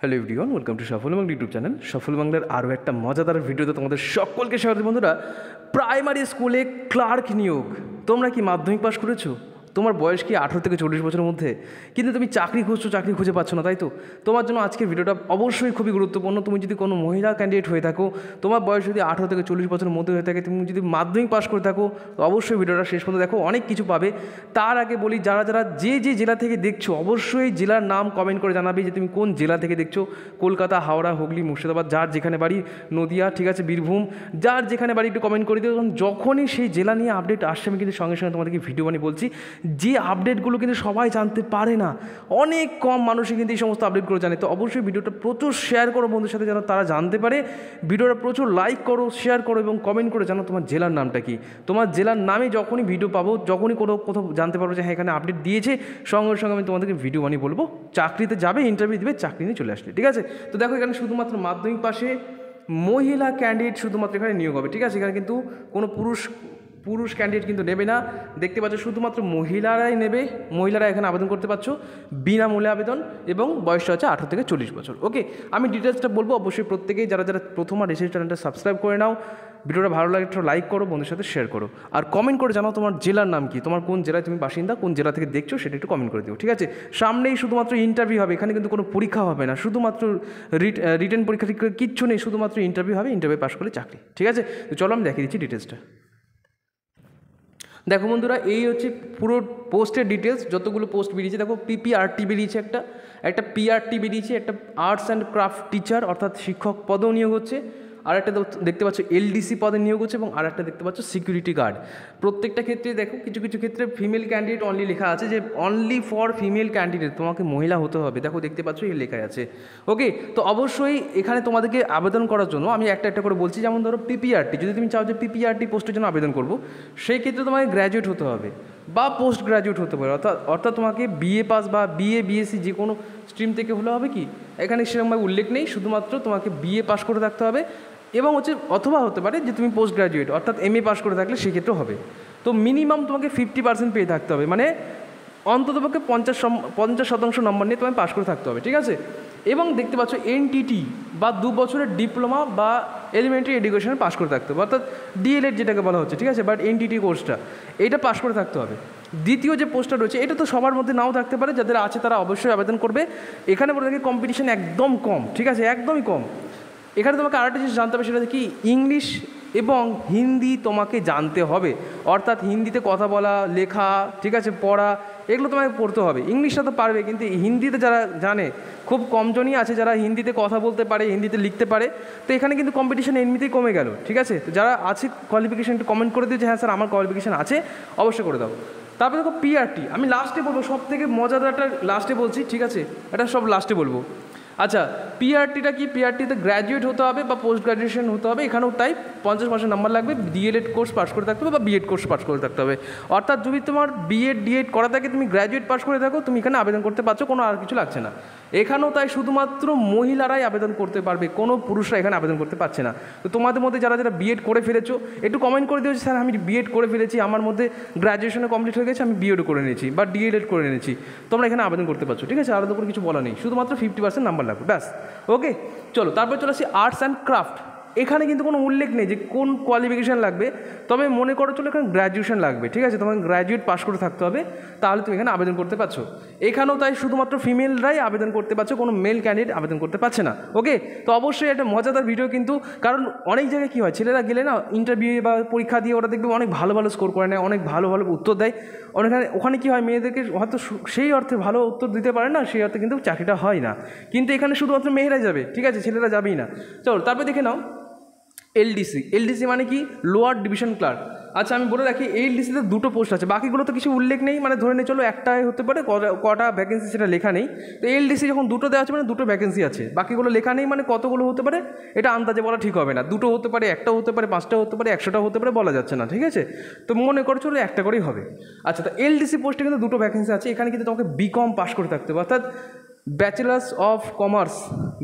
hello everyone welcome to সফল Bangla YouTube channel সফল বাংলার আরও একটা মজাদার ভিডিওতে তোমাদের সকলকে স্বাগত বন্ধুরা প্রাইমারি স্কুলে ক্লার্ক নিয়োগ তোমরা কি মাধ্যমিক পাশ করেছো তোমার বয়স কি আঠেরো থেকে চল্লিশ বছরের মধ্যে কিন্তু তুমি চাকরি খুঁজছো চাকরি খুঁজে পাচ্ছ না তাই তো তোমার জন্য আজকের ভিডিওটা অবশ্যই খুবই গুরুত্বপূর্ণ তুমি যদি কোনো মহিলা ক্যান্ডিডেট হয়ে থাকো তোমার বয়স যদি আঠেরো থেকে চল্লিশ বছরের মধ্যে হয়ে থাকে তুমি যদি মাধ্যমিক পাশ করে থাকো তো অবশ্যই ভিডিওটা শেষ পর্যন্ত দেখো অনেক কিছু পাবে তার আগে বলি যারা যারা যে যে জেলা থেকে দেখছো অবশ্যই জেলার নাম কমেন্ট করে জানাবে যে তুমি কোন জেলা থেকে দেখছো কলকাতা হাওড়া হুগলি মুর্শিদাবাদ যার যেখানে বাড়ি নদিয়া ঠিক আছে বীরভূম যার যেখানে বাড়ি একটু কমেন্ট করে দিও কারণ যখনই সেই জেলা নিয়ে আপডেট আসছে আমি কিন্তু সঙ্গে সঙ্গে তোমাদেরকে ভিডিও বানিয়ে বলছি যে আপডেটগুলো কিন্তু সবাই জানতে পারে না অনেক কম মানুষই কিন্তু এই সমস্ত আপডেটগুলো জানে তো অবশ্যই ভিডিওটা প্রচুর শেয়ার করো বন্ধুর সাথে যেন তারা জানতে পারে ভিডিওটা প্রচুর লাইক করো শেয়ার করো এবং কমেন্ট করে জানো তোমার জেলার নামটা কি তোমার জেলার নামে যখনই ভিডিও পাবো যখনই কোনো কোথাও জানতে পারবো যে হ্যাঁ এখানে আপডেট দিয়েছে সঙ্গে সঙ্গে আমি তোমাদেরকে ভিডিও বানিয়ে বলবো চাকরিতে যাবে ইন্টারভিউ দেবে চাকরি নিয়ে চলে আসলে ঠিক আছে তো দেখো এখানে শুধুমাত্র মাধ্যমিক পাশে মহিলা ক্যান্ডিডেট শুধুমাত্র এখানে নিয়োগ হবে ঠিক আছে এখানে কিন্তু কোনো পুরুষ পুরুষ ক্যান্ডিডেট কিন্তু নেবে না দেখতে পাচ্ছ শুধুমাত্র মহিলারাই নেবে মহিলারা এখানে আবেদন করতে পারছো বিনামূল্যে আবেদন এবং বয়সটা হচ্ছে আঠারো থেকে চল্লিশ বছর ওকে আমি ডিটেলসটা বলবো অবশ্যই প্রত্যেকেই যারা যারা প্রথম আর চ্যানেলটা সাবস্ক্রাইব করে নাও ভিডিওটা ভালো লাগে একটু লাইক করো বন্ধুর সাথে শেয়ার করো আর কমেন্ট করে জানাও তোমার জেলার নাম কি তোমার কোন জেলায় তুমি বাসিন্দা কোন জেলা থেকে দেখছো সেটা একটু কমেন্ট করে দিও ঠিক আছে সামনেই শুধুমাত্র ইন্টারভিউ হবে এখানে কিন্তু কোনো পরীক্ষা হবে না শুধুমাত্র রিটার্ন পরীক্ষা কিচ্ছু নেই শুধুমাত্র ইন্টারভিউ হবে ইন্টারভিউ পাস করলে চাকরি ঠিক আছে তো চলো আমি দেখিয়ে দিচ্ছি ডিটেলসটা দেখো বন্ধুরা এই হচ্ছে পুরো পোস্টের ডিটেলস যতগুলো পোস্ট বেরিয়েছে দেখো পিপিআরটি বেরিয়েছে একটা একটা পিআরটি বেরিয়েছে একটা আর্টস অ্যান্ড ক্রাফট টিচার অর্থাৎ শিক্ষক পদও নিয়োগ হচ্ছে আর একটা দেখতে পাচ্ছ এলডিসি পদে নিয়োগ হচ্ছে এবং আর একটা দেখতে পাচ্ছ সিকিউরিটি গার্ড প্রত্যেকটা ক্ষেত্রে দেখো কিছু কিছু ক্ষেত্রে ফিমেল ক্যান্ডিডেট অনলি লেখা আছে যে অনলি ফর ফিমেল ক্যান্ডিডেট তোমাকে মহিলা হতে হবে দেখো দেখতে পাচ্ছ এই লেখা আছে ওকে তো অবশ্যই এখানে তোমাদেরকে আবেদন করার জন্য আমি একটা একটা করে বলছি যেমন ধরো পিপিআরটি যদি তুমি চাও যে পিপিআরটি পোস্টের জন্য আবেদন করবো সেই ক্ষেত্রে তোমাকে গ্র্যাজুয়েট হতে হবে বা পোস্ট গ্র্যাজুয়েট হতে পারে অর্থাৎ অর্থাৎ তোমাকে বিএ পাস বা বিএ বিএসসি যে কোনো স্ট্রিম থেকে হলে হবে কি এখানে সেরকমভাবে উল্লেখ নেই শুধুমাত্র তোমাকে বিএ পাশ করে থাকতে হবে এবং হচ্ছে অথবা হতে পারে যে তুমি পোস্ট গ্রাজুয়েট অর্থাৎ এম এ পাশ করে থাকলে সেক্ষেত্রে হবে তো মিনিমাম তোমাকে ফিফটি পার্সেন্ট পেয়ে থাকতে হবে মানে অন্ততপক্ষে পঞ্চাশ পঞ্চাশ শতাংশ নম্বর নিয়ে তোমায় পাশ করে থাকতে হবে ঠিক আছে এবং দেখতে পাচ্ছ এনটিটি বা দু বছরের ডিপ্লোমা বা এলিমেন্টারি এডুকেশনে পাশ করে থাকতে হবে অর্থাৎ ডিএলএড যেটাকে বলা হচ্ছে ঠিক আছে বাট এনটিটি কোর্সটা এটা পাশ করে থাকতে হবে দ্বিতীয় যে পোস্টটা রয়েছে এটা তো সবার মধ্যে নাও থাকতে পারে যাদের আছে তারা অবশ্যই আবেদন করবে এখানে বলে থাকি কম্পিটিশান একদম কম ঠিক আছে একদমই কম এখানে তোমাকে আরেকটা জিনিস জানতে হবে সেটা কি ইংলিশ এবং হিন্দি তোমাকে জানতে হবে অর্থাৎ হিন্দিতে কথা বলা লেখা ঠিক আছে পড়া এগুলো তোমাকে পড়তে হবে ইংলিশটা তো পারবে কিন্তু হিন্দিতে যারা জানে খুব কমজনই আছে যারা হিন্দিতে কথা বলতে পারে হিন্দিতে লিখতে পারে তো এখানে কিন্তু কম্পিটিশান এমনিতেই কমে গেল ঠিক আছে তো যারা আছে কোয়ালিফিকেশন একটু কমেন্ট করে দিও যে হ্যাঁ স্যার আমার কোয়ালিফিকেশান আছে অবশ্যই করে দাও তারপরে দেখো পিআরটি আমি লাস্টে বলবো সব থেকে মজাদার একটা লাস্টে বলছি ঠিক আছে এটা সব লাস্টে বলবো আচ্ছা পিআরটিটা কি পিআরটিতে গ্র্যাজুয়েট হতে হবে বা পোস্ট গ্র্যাজুয়েশন হতে হবে এখানেও তাই পঞ্চাশ মাসের নাম্বার লাগবে ডিএলএড কোর্স পাস করে থাকতে হবে বা বিএড কোর্স পাস করে থাকতে হবে অর্থাৎ যদি তোমার বিএড ডিএড করা থাকে তুমি গ্র্যাজুয়েট পাস করে থাকো তুমি এখানে আবেদন করতে পারছো কোনো আর কিছু লাগছে না এখানেও তাই শুধুমাত্র মহিলারাই আবেদন করতে পারবে কোনো পুরুষরা এখানে আবেদন করতে পারছে না তো তোমাদের মধ্যে যারা যারা বিএড করে ফেলেছো একটু কমেন্ট করে দিয়েছে স্যার আমি বিএড করে ফেলেছি আমার মধ্যে গ্র্যাজুয়েশনে কমপ্লিট হয়ে গেছে আমি বিএড করে নিয়েছি বা ডিএলএড করে নিয়েছি তোমরা এখানে আবেদন করতে পারছো ঠিক আছে আলাদা কোনো কিছু বলা নেই শুধুমাত্র ফিফটি পার্সেন্ট নাম্বার লাগবে ব্যাস ওকে চলো তারপর চলে আসি আর্টস অ্যান্ড ক্রাফট এখানে কিন্তু কোনো উল্লেখ নেই যে কোন কোয়ালিফিকেশান লাগবে তবে মনে করো চলো এখানে গ্র্যাজুয়েশান লাগবে ঠিক আছে তোমাকে গ্র্যাজুয়েট পাশ করে থাকতে হবে তাহলে তুমি এখানে আবেদন করতে পারছো এখানেও তাই শুধুমাত্র ফিমেলরাই আবেদন করতে পারছো কোনো মেল ক্যান্ডিডেট আবেদন করতে পারছে না ওকে তো অবশ্যই একটা মজাদার ভিডিও কিন্তু কারণ অনেক জায়গায় কী হয় ছেলেরা গেলে না ইন্টারভিউ বা পরীক্ষা দিয়ে ওরা দেখবে অনেক ভালো ভালো স্কোর করে নেয় অনেক ভালো ভালো উত্তর দেয় অনেকখানে ওখানে কী হয় মেয়েদেরকে হয়তো সেই অর্থে ভালো উত্তর দিতে পারে না সেই অর্থে কিন্তু চাকরিটা হয় না কিন্তু এখানে শুধুমাত্র মেয়েরাই যাবে ঠিক আছে ছেলেরা যাবেই না চলো তারপর দেখে নাও এলডিসি এলডিসি মানে কি লোয়ার ডিভিশন ক্লার্ক আচ্ছা আমি বলে রাখি এই দুটো পোস্ট আছে বাকিগুলো তো কিছু উল্লেখ নেই মানে ধরে নিয়ে চলো একটাই হতে পারে কটা ভ্যাকেন্সি সেটা লেখা নেই তো এলডিসি যখন দুটো দেওয়া আছে মানে দুটো ভ্যাকেন্সি আছে বাকিগুলো লেখা নেই মানে কতগুলো হতে পারে এটা আন্দাজে বলা ঠিক হবে না দুটো হতে পারে একটা হতে পারে পাঁচটা হতে পারে একশোটা হতে পারে বলা যাচ্ছে না ঠিক আছে তো মনে করছো একটা করেই হবে আচ্ছা তো এলডিসি পোস্টে কিন্তু দুটো ভ্যাকেন্সি আছে এখানে কিন্তু তোমাকে বিকম পাস করে থাকতে হবে অর্থাৎ bachelors of commerce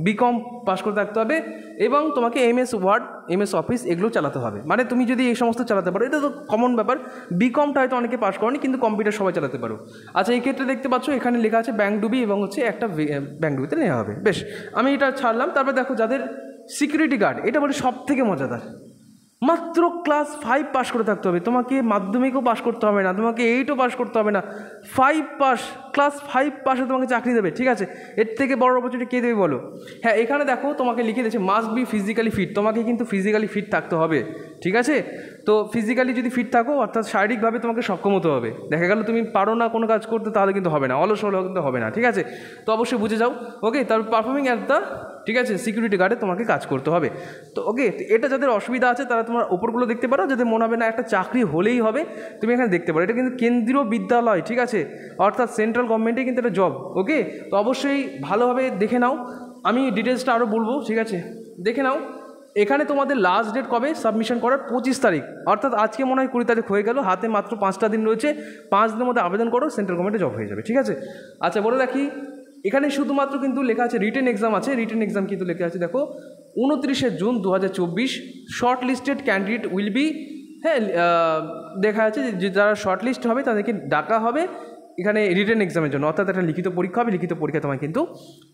BCom pass করে থাকতে হবে এবং তোমাকে এমএস ওয়ার্ড এমএস অফিস এগুলো চালাতে হবে মানে তুমি যদি এই সমস্ত চালাতে পারো এটা তো কমন ব্যাপার বিকমটা হয়তো অনেকে পাশ করেনি কিন্তু কম্পিউটার সবাই চালাতে পারো আচ্ছা এই ক্ষেত্রে দেখতে পাচ্ছ এখানে লেখা আছে ব্যাঙ্ক ডুবি এবং হচ্ছে একটা ব্যাঙ্ক ডুবিতে নেওয়া হবে বেশ আমি এটা ছাড়লাম তারপর দেখো যাদের সিকিউরিটি গার্ড এটা বলে সব থেকে মজাদার মাত্র ক্লাস ফাইভ পাস করে থাকতে হবে তোমাকে মাধ্যমিকও পাস করতে হবে না তোমাকে এইটও পাস করতে হবে না ফাইভ পাস ক্লাস ফাইভ পাসে তোমাকে চাকরি দেবে ঠিক আছে এর থেকে বড় অপরচুনিটি কে দেবে বলো হ্যাঁ এখানে দেখো তোমাকে লিখে দিয়েছে মাস্ট বি ফিজিক্যালি ফিট তোমাকে কিন্তু ফিজিক্যালি ফিট থাকতে হবে ঠিক আছে তো ফিজিক্যালি যদি ফিট থাকো অর্থাৎ শারীরিকভাবে তোমাকে সক্ষম হতে হবে দেখা গেল তুমি পারো না কোনো কাজ করতে তাহলে কিন্তু হবে না অলস হলে কিন্তু হবে না ঠিক আছে তো অবশ্যই বুঝে যাও ওকে তারপর পারফর্মিং অ্যাট দ্য ঠিক আছে সিকিউরিটি গার্ডে তোমাকে কাজ করতে হবে তো ওকে এটা যাদের অসুবিধা আছে তারা তোমার ওপরগুলো দেখতে পারো যদি মনে হবে না একটা চাকরি হলেই হবে তুমি এখানে দেখতে পারো এটা কিন্তু কেন্দ্রীয় বিদ্যালয় ঠিক আছে অর্থাৎ সেন্ট্রাল গভর্নমেন্টে কিন্তু এটা জব ওকে তো অবশ্যই ভালোভাবে দেখে নাও আমি ডিটেলসটা আরও বলবো ঠিক আছে দেখে নাও এখানে তোমাদের লাস্ট ডেট কবে সাবমিশন করার পঁচিশ তারিখ অর্থাৎ আজকে মনে হয় কুড়ি তারিখ হয়ে গেল হাতে মাত্র পাঁচটা দিন রয়েছে পাঁচ দিনের মধ্যে আবেদন করো সেন্ট্রাল গভর্নমেন্টে জব হয়ে যাবে ঠিক আছে আচ্ছা বলে রাখি এখানে শুধুমাত্র কিন্তু লেখা আছে রিটেন এক্সাম আছে রিটেন এক্সাম কিন্তু লেখা আছে দেখো উনত্রিশে জুন দু হাজার চব্বিশ shortlisted candidate will be হ্যাঁ দেখা যাচ্ছে যে যারা শর্ট লিস্ট হবে তাদেরকে ডাকা হবে এখানে রিটার্ন এক্সামের জন্য অর্থাৎ একটা লিখিত পরীক্ষা হবে লিখিত পরীক্ষা তোমায় কিন্তু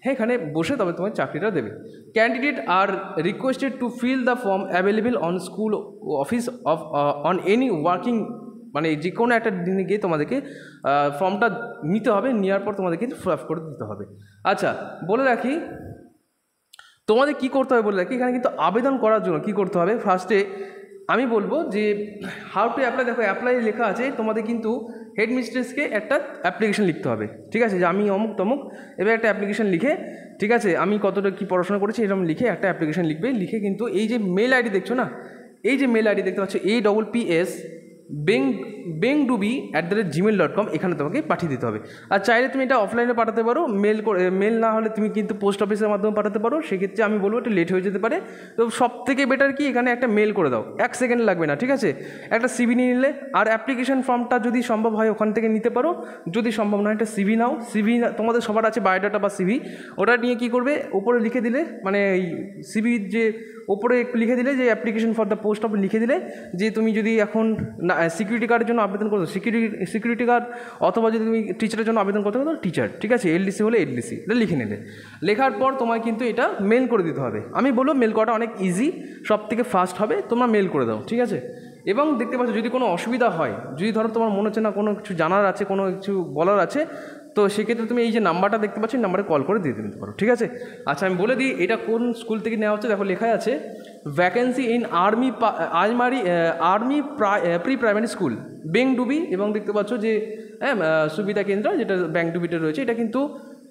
হ্যাঁ এখানে বসে তবে তোমার চাকরিটা দেবে candidate are requested to fill the form available on school office of on any working মানে যে কোনো একটা দিনে গিয়ে তোমাদেরকে ফর্মটা নিতে হবে নেওয়ার পর তোমাদেরকে কিন্তু আপ করে দিতে হবে আচ্ছা বলে রাখি তোমাদের কি করতে হবে বলে রাখি এখানে কিন্তু আবেদন করার জন্য কি করতে হবে ফার্স্টে আমি বলবো যে হাউ টু অ্যাপ্লাই দেখো অ্যাপ্লাই লেখা আছে তোমাদের কিন্তু হেড মিস্ট্রেসকে একটা অ্যাপ্লিকেশন লিখতে হবে ঠিক আছে যে আমি অমুক তমুক এবার একটা অ্যাপ্লিকেশন লিখে ঠিক আছে আমি কতটা কি পড়াশোনা করেছি এরকম লিখে একটা অ্যাপ্লিকেশন লিখবে লিখে কিন্তু এই যে মেল আইডি দেখছো না এই যে মেল আইডি দেখতে পাচ্ছ এ ডবল পি এস বেং Bengdubi at the rate Gmail dot com এখানে তোমাকে পাঠিয়ে দিতে হবে আর চাইলে তুমি এটা অফলাইনে পাঠাতে পারো মেল মেল না হলে তুমি কিন্তু পোস্ট অফিসের মাধ্যমে পাঠাতে পারো সেক্ষেত্রে আমি বলবো এটা লেট হয়ে যেতে পারে তো সব থেকে বেটার কি এখানে একটা মেল করে দাও এক সেকেন্ড লাগবে না ঠিক আছে একটা সিবি নিয়ে নিলে আর অ্যাপ্লিকেশন ফর্মটা যদি সম্ভব হয় ওখান থেকে নিতে পারো যদি সম্ভব না একটা সিভি নাও সিভি তোমাদের সবার আছে বায়োডাটা বা সিভি ওটা নিয়ে কি করবে ওপরে লিখে দিলে মানে সিভির যে ওপরে লিখে দিলে যে application for the post office লিখে দিলে যে তুমি যদি এখন না সিকিউরিটি গার্ডের জন্য আবেদন করতে সিকিউরিটি সিকিউরিটি গার্ড অথবা যদি তুমি টিচারের জন্য আবেদন করতে পারো টিচার ঠিক আছে এলডিসি হলে এলডিসি এটা লিখে নিলে লেখার পর তোমায় কিন্তু এটা মেল করে দিতে হবে আমি বলবো মেল করাটা অনেক ইজি সব থেকে ফাস্ট হবে তোমরা মেল করে দাও ঠিক আছে এবং দেখতে পাচ্ছ যদি কোনো অসুবিধা হয় যদি ধরো তোমার মনে হচ্ছে না কোনো কিছু জানার আছে কোনো কিছু বলার আছে তো সেক্ষেত্রে তুমি এই যে নাম্বারটা দেখতে পাচ্ছ এই নাম্বারে কল করে দিয়ে দিতে পারো ঠিক আছে আচ্ছা আমি বলে দিই এটা কোন স্কুল থেকে নেওয়া হচ্ছে দেখো লেখা আছে ভ্যাকেন্সি ইন আর্মি আলমারি army pre primary school Bengdubi এবং দেখতে পাচ্ছ যে হ্যাঁ সুবিধা কেন্দ্র যেটা ব্যাংডুবিতে রয়েছে এটা কিন্তু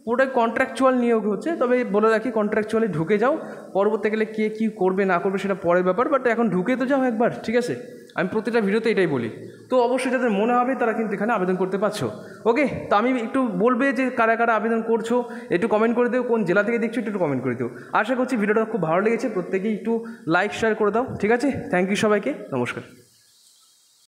পুরোটাই কন্ট্রাকচুয়াল নিয়োগ হচ্ছে তবে বলে রাখি কন্ট্রাকচুয়ালি ঢুকে যাও পরবর্তীকালে কে কী করবে না করবে সেটা পরের ব্যাপার বাট এখন ঢুকে তো যাও একবার ঠিক আছে আমি প্রতিটা ভিডিওতে এটাই বলি তো অবশ্যই যাদের মনে হবে তারা কিন্তু এখানে আবেদন করতে পারছো ওকে তো আমি একটু বলবে যে কারা কারা আবেদন করছো একটু কমেন্ট করে দিও কোন জেলা থেকে দেখছো একটু কমেন্ট করে দিও আশা করছি ভিডিওটা খুব ভালো লেগেছে প্রত্যেকেই একটু লাইক শেয়ার করে দাও ঠিক আছে থ্যাংক ইউ সবাইকে নমস্কার